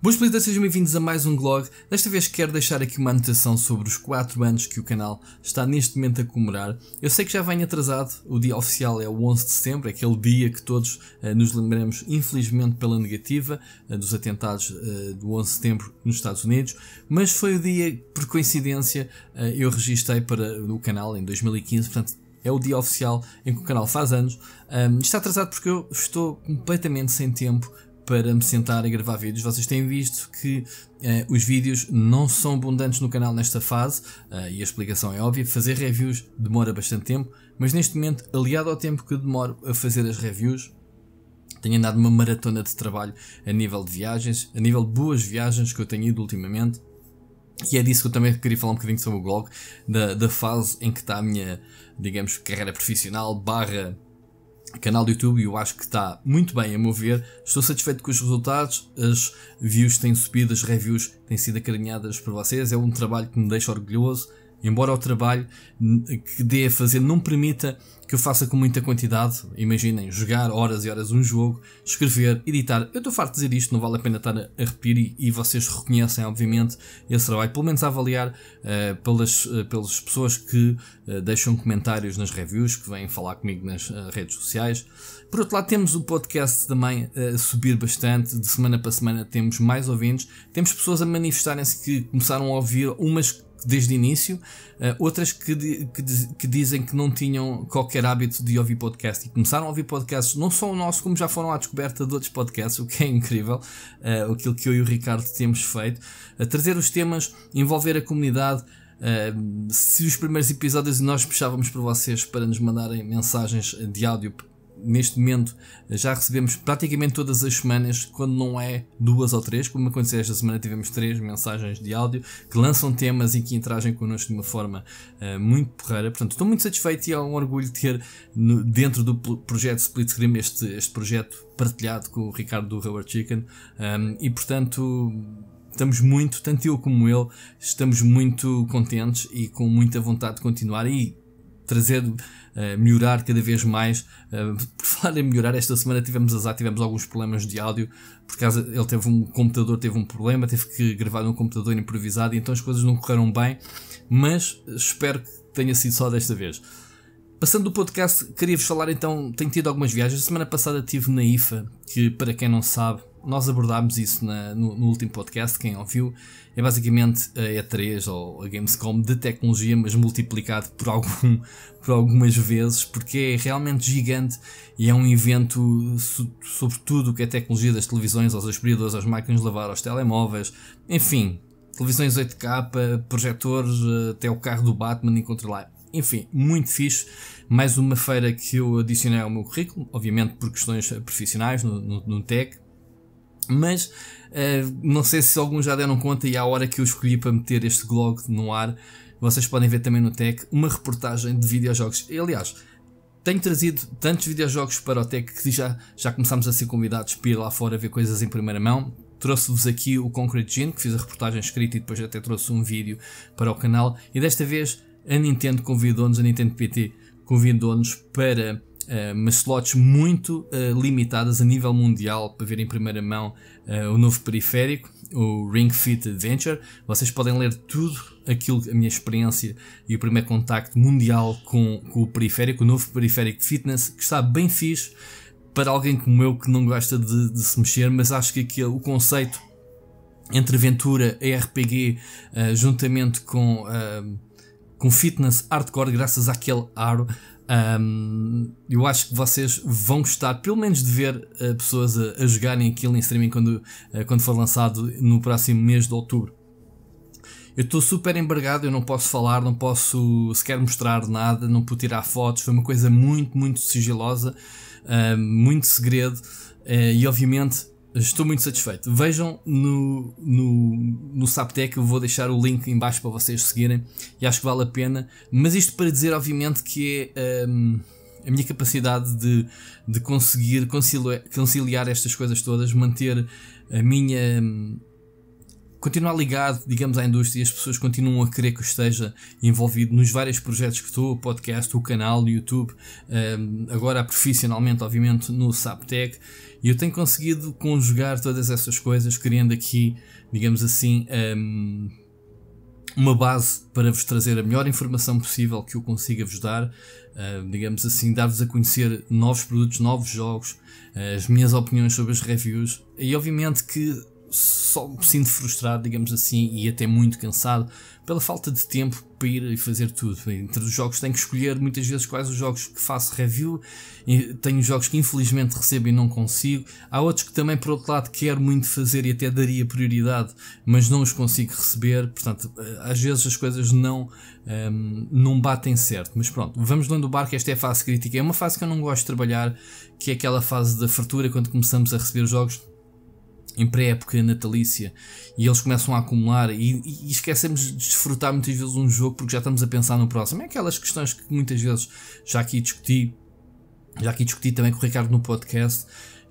Boas pelitas, sejam bem-vindos a mais um vlog. Desta vez quero deixar aqui uma anotação sobre os 4 anos que o canal está neste momento a comemorar. Eu sei que já vem atrasado, o dia oficial é o 11 de setembro, é aquele dia que todos uh, nos lembramos, infelizmente, pela negativa uh, dos atentados uh, do 11 de setembro nos Estados Unidos, mas foi o dia, por coincidência, eu registrei para o canal em 2015, portanto é o dia oficial em que o canal faz anos. Um, ehm, está atrasado porque eu estou completamente sem tempo para me sentar e gravar vídeos. Vocês têm visto que eh, os vídeos não são abundantes no canal nesta fase eh, e a explicação é óbvia. Fazer reviews demora bastante tempo, mas neste momento, aliado ao tempo que demoro a fazer as reviews, tenho andado uma maratona de trabalho a nível de viagens, a nível de boas viagens que eu tenho ido ultimamente. E é disso que eu também queria falar um bocadinho sobre o blog, da, da fase em que está a minha, digamos, carreira profissional barra canal do YouTube, eu acho que está muito bem, a mover Estou satisfeito com os resultados, as views têm subido, as reviews têm sido acarinhadas por vocês, é um trabalho que me deixa orgulhoso. Embora o trabalho que dê a fazer não permita que eu faça com muita quantidade, imaginem, jogar horas e horas um jogo, escrever, editar. Eu estou farto de dizer isto, não vale a pena estar a repetir e, e vocês reconhecem, obviamente, esse trabalho, pelo menos a avaliar uh, pelas, uh, pelas pessoas que uh, deixam comentários nas reviews, que vêm falar comigo nas redes sociais. Por outro lado, temos o podcast também a subir bastante, de semana para semana temos mais ouvintes, temos pessoas a manifestarem-se que começaram a ouvir umas desde o início, uh, outras que, de, que, de, que, dizem que não tinham qualquer hábito de ouvir podcast e começaram a ouvir podcasts, não só o nosso, como já foram à descoberta de outros podcasts, o que é incrível, uh, aquilo que eu e o Ricardo temos feito, uh, trazer os temas, envolver a comunidade. Eh, se os primeiros episódios nós puxávamos para vocês para nos mandarem mensagens de áudio neste momento já recebemos praticamente todas as semanas, quando não é duas ou três, como aconteceu esta semana, tivemos três mensagens de áudio que lançam temas e que interagem connosco de uma forma uh, muito porreira. Portanto, estou muito satisfeito e é um orgulho ter no, dentro do projeto Split Screen este, este projeto partilhado com o Ricardo do Rubber Chicken um, e portanto estamos muito, tanto eu como ele, estamos muito contentes e com muita vontade de continuar e trazer, eh, melhorar cada vez mais. Eh, por falar em melhorar, esta semana tivemos azar, tivemos alguns problemas de áudio, por causa ele teve um computador, teve um problema, teve que gravar num computador improvisado, então as coisas não correram bem, mas espero que tenha sido só desta vez. Passando do podcast, queria-vos falar então, tenho tido algumas viagens. Semana passada estive na IFA, que para quem não sabe, nós abordámos isso na, no, no, último podcast, quem ouviu, é basicamente a E3 ou a Gamescom de tecnologia, mas multiplicado por, algum, por algumas vezes, porque é realmente gigante e é um evento so, sobre tudo o que é tecnologia, das televisões aos aspiradores, às máquinas de lavar, aos telemóveis, enfim, televisões 8K, projetores, eh, até o carro do Batman encontra lá. Enfim, muito fixe. Mais uma feira que eu adicionei ao meu currículo, obviamente por questões eh, profissionais no, no, no Tech mas uh, não sei se alguns já deram conta e à é hora que eu escolhi para meter este blog no ar, vocês podem ver também no Tech uma reportagem de videojogos. aliás, tenho trazido tantos videojogos para o Tech que já, já começámos a ser convidados para ir lá fora ver coisas em primeira mão. Trouxe-vos aqui o Concrete Gene, que fiz a reportagem escrita e depois até trouxe um vídeo para o canal. E desta vez a Nintendo convidou-nos, a Nintendo PT convidou-nos para eh, mas slots muito uh, limitadas a nível mundial para ver em primeira mão uh, o novo periférico, o Ring Fit Adventure. Vocês podem ler tudo aquilo, a minha experiência e o primeiro contacto mundial com, com o periférico, o novo periférico de fitness, que está bem fixe para alguém como eu que não gosta de, de se mexer, mas acho que aqui, o conceito entre aventura e RPG, juntamente com com fitness hardcore graças àquele aro um, eu acho que vocês vão gostar, pelo menos, de ver uh, pessoas a, a, jogarem aquilo em streaming quando, uh, quando for lançado no próximo mês de outubro. Eu estou super embargado, eu não posso falar, não posso sequer mostrar nada, não pude tirar fotos. Foi uma coisa muito, muito sigilosa, uh, muito segredo eh, e, obviamente, Estou muito satisfeito. Vejam no, no, no Saptec, vou deixar o link em baixo para vocês seguirem e acho que vale a pena. Mas isto para dizer, obviamente, que é um, a minha capacidade de, de conseguir conciliar, conciliar estas coisas todas, manter a minha hum, continuar ligado, digamos, à indústria e as pessoas continuam a querer que eu esteja envolvido nos vários projetos que estou, o podcast, o canal, o YouTube, ehm, agora profissionalmente, obviamente, no Saptec, e eu tenho conseguido conjugar todas essas coisas, criando aqui, digamos assim, ehm, uma base para vos trazer a melhor informação possível que eu consiga vos dar, ehm, digamos assim, dar-vos a conhecer novos produtos, novos jogos, eh, as minhas opiniões sobre as reviews, e obviamente que só me sinto frustrado, digamos assim, e até muito cansado pela falta de tempo para ir e fazer tudo. Entre os jogos tenho que escolher muitas vezes quais os jogos que faço review, tenho jogos que infelizmente recebo e não consigo. Há outros que também, por outro lado, quero muito fazer e até daria prioridade, mas não os consigo receber. Portanto, eh, às vezes as coisas não, um, ehm, não batem certo. Mas pronto, vamos dando o barco. Esta é a fase crítica. É uma fase que eu não gosto de trabalhar, que é aquela fase da fartura, quando começamos a receber jogos em pré-época natalícia e eles começam a acumular e, e, esquecemos de desfrutar muitas vezes um jogo porque já estamos a pensar no próximo. É aquelas questões que muitas vezes já aqui discuti, já aqui discuti também com o Ricardo no podcast,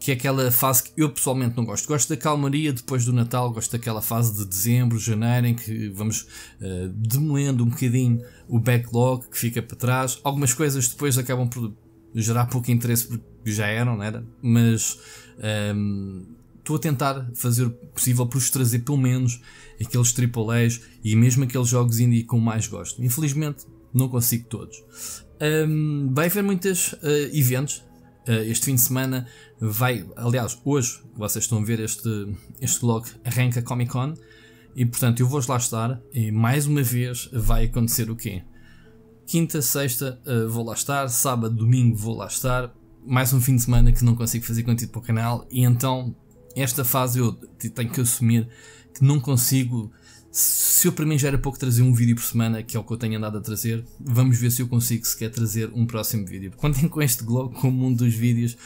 que é aquela fase que eu pessoalmente não gosto. Gosto da calmaria depois do Natal, gosto daquela fase de dezembro, janeiro, em que vamos uh, demoendo um bocadinho o backlog que fica para trás. Algumas coisas depois acabam por gerar pouco interesse porque já eram, não era? Mas. Um, ehm, estou a tentar fazer o possível para os trazer pelo menos aqueles AAAs e mesmo aqueles jogos indie com mais gosto. Infelizmente, não consigo todos. Um, vai haver muitos uh, ah, eventos. Uh, este fim de semana vai, aliás, hoje, vocês estão a ver este, este blog, arranca Comic Con. E portanto, eu vou lá estar e mais uma vez vai acontecer o quê? Quinta, sexta uh, vou lá estar, sábado, domingo vou lá estar. Mais um fim de semana que não consigo fazer conteúdo para o canal e então esta fase eu tenho que assumir que não consigo. Se eu para mim já era pouco trazer um vídeo por semana, que é o que eu tenho andado a trazer, vamos ver se eu consigo sequer trazer um próximo vídeo. Contem com este Globo como um dos vídeos,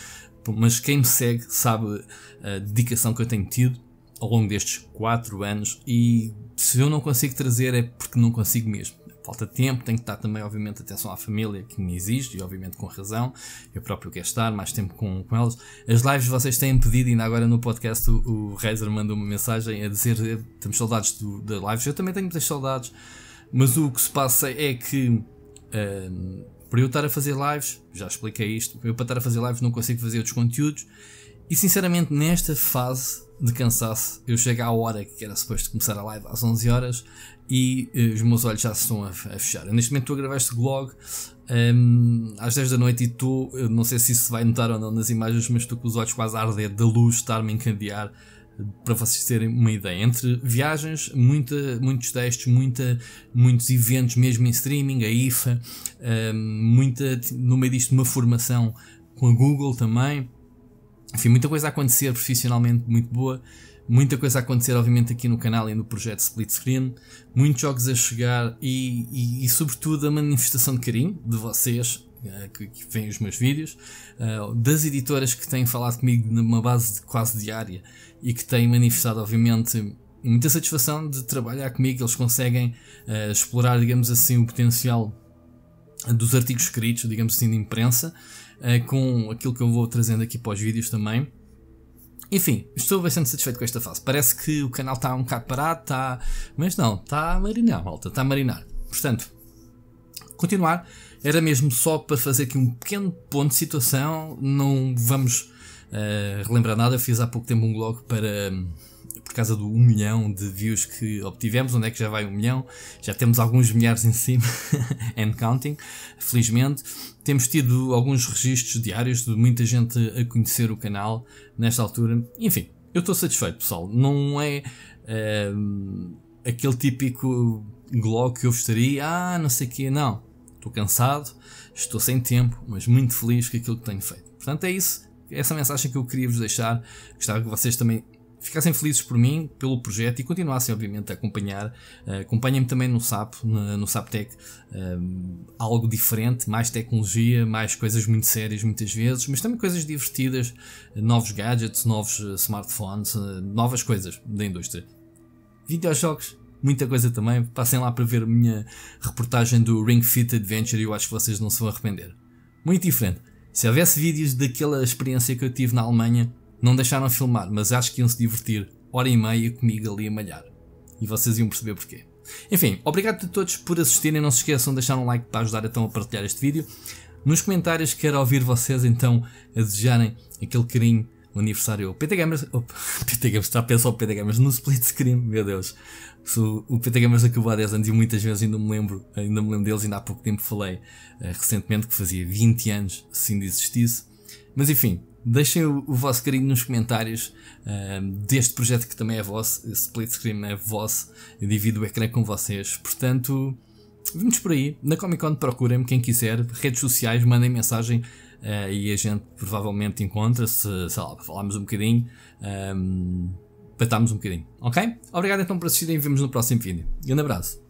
mas quem me segue sabe a dedicação que eu tenho tido ao longo destes 4 anos e se eu não consigo trazer é porque não consigo mesmo falta tempo, tenho que estar também, obviamente, atenção à família que me existe e obviamente com razão, eu próprio quero estar mais tempo com, com elas. As lives vocês têm pedido, ainda agora no podcast o, o Rezer mandou uma mensagem a dizer eh, temos saudades do, da lives, eu também tenho muitas saudades, mas o que se passa é que um, ehm, para eu estar a fazer lives, já expliquei isto, eu para estar a fazer lives não consigo fazer outros conteúdos, e sinceramente, nesta fase de cansaço, eu chego à hora que era suposto começar a live às 11 horas e uh, os meus olhos já se estão a, a fechar. neste momento estou a gravar este vlog um, ehm, às 10 da noite e estou, não sei se isso se vai notar ou não nas imagens, mas estou com os olhos quase a arder da luz, estar-me a encandear, para vocês terem uma ideia. Entre viagens, muita, muitos testes, muita, muitos eventos, mesmo em streaming, a IFA, um, ehm, muita, no meio disto, uma formação com a Google também. Enfim, muita coisa a acontecer profissionalmente muito boa. Muita coisa a acontecer, obviamente, aqui no canal e no projeto Split Screen. Muitos jogos a chegar e, e, e sobretudo, a manifestação de carinho de vocês eh, que, que veem os meus vídeos, eh, das editoras que têm falado comigo numa base quase diária e que têm manifestado, obviamente, muita satisfação de trabalhar comigo. Eles conseguem uh, explorar, digamos assim, o potencial dos artigos escritos, digamos assim, de imprensa, uh, com aquilo que eu vou trazendo aqui para os vídeos também. Enfim, estou bastante satisfeito com esta fase. Parece que o canal está um bocado parado, está. Mas não, está a marinar, malta, está a marinar. Portanto, continuar era mesmo só para fazer aqui um pequeno ponto de situação. Não vamos uh, relembrar nada, eu fiz há pouco tempo um blog para. Um, por causa do 1 um milhão de views que obtivemos, onde é que já vai 1 um milhão, já temos alguns milhares em cima, and counting, felizmente. Temos tido alguns registros diários de muita gente a conhecer o canal nesta altura. Enfim, eu estou satisfeito, pessoal. Não é uh, aquele típico glow que eu gostaria, ah, não sei o quê, não. Estou cansado, estou sem tempo, mas muito feliz com aquilo que tenho feito. Portanto, é isso. Essa é mensagem que eu queria vos deixar. Gostava que vocês também ficassem felizes por mim, pelo projeto e continuassem, obviamente, a acompanhar. Uh, Acompanhem-me também no SAP, no, no SAPTEC, eh, algo diferente, mais tecnologia, mais coisas muito sérias muitas vezes, mas também coisas divertidas, novos gadgets, novos eh, smartphones, uh, novas coisas da indústria. Videojogos, muita coisa também. Passem lá para ver a minha reportagem do Ring Fit Adventure e eu acho que vocês não se vão arrepender. Muito diferente. Se houvesse vídeos daquela experiência que eu tive na Alemanha, não deixaram filmar, mas acho que iam se divertir hora e meia comigo ali a malhar. E vocês iam perceber porquê. Enfim, obrigado a todos por assistirem. Não se esqueçam de deixar um like para ajudar então a partilhar este vídeo. Nos comentários quero ouvir vocês então a desejarem aquele carinho aniversário. ao PT Gamers. Opa, PT Gamers, está a pensar o PT Gamers no split screen, meu Deus. Se o, o PT Gamers acabou há 10 anos e muitas vezes ainda me lembro, ainda me lembro deles, ainda há pouco tempo falei uh, recentemente que fazia 20 anos se ainda existisse. Mas enfim, Deixem o, o vosso carinho nos comentários eh, deste projeto que também é vosso, Split Screen é vosso, eu divido o ecrã com vocês. Portanto, vimos por aí. Na Comic Con procurem-me quem quiser, redes sociais, mandem mensagem uh, e a gente provavelmente encontra-se, sei lá, para falarmos um bocadinho, um, eh, para um bocadinho, ok? Obrigado então por assistirem e vemos no próximo vídeo. Grande abraço!